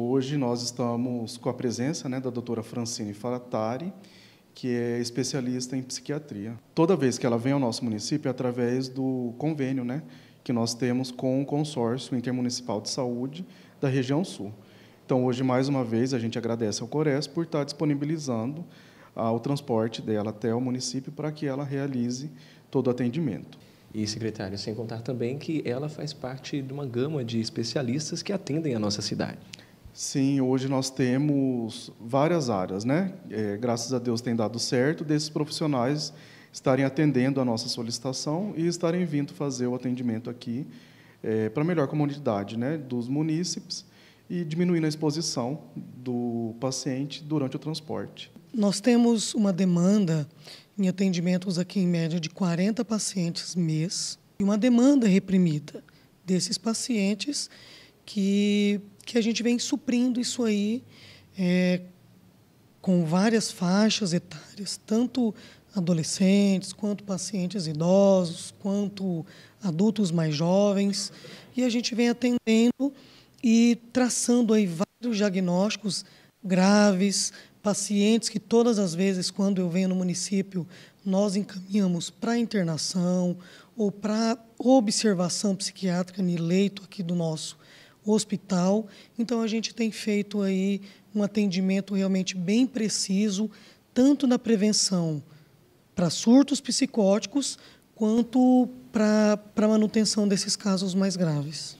Hoje nós estamos com a presença né, da doutora Francine Faratari, que é especialista em psiquiatria. Toda vez que ela vem ao nosso município, é através do convênio né, que nós temos com o Consórcio Intermunicipal de Saúde da região sul. Então, hoje, mais uma vez, a gente agradece ao Cores por estar disponibilizando ah, o transporte dela até o município para que ela realize todo o atendimento. E, secretário, sem contar também que ela faz parte de uma gama de especialistas que atendem a nossa cidade. Sim, hoje nós temos várias áreas, né? É, graças a Deus tem dado certo desses profissionais estarem atendendo a nossa solicitação e estarem vindo fazer o atendimento aqui é, para melhor comunidade, né? Dos munícipes e diminuindo a exposição do paciente durante o transporte. Nós temos uma demanda em atendimentos aqui em média de 40 pacientes mês e uma demanda reprimida desses pacientes que que a gente vem suprindo isso aí é, com várias faixas etárias, tanto adolescentes, quanto pacientes idosos, quanto adultos mais jovens. E a gente vem atendendo e traçando aí vários diagnósticos graves, pacientes que todas as vezes, quando eu venho no município, nós encaminhamos para internação ou para observação psiquiátrica no leito aqui do nosso hospital. Então a gente tem feito aí um atendimento realmente bem preciso, tanto na prevenção para surtos psicóticos, quanto para a manutenção desses casos mais graves.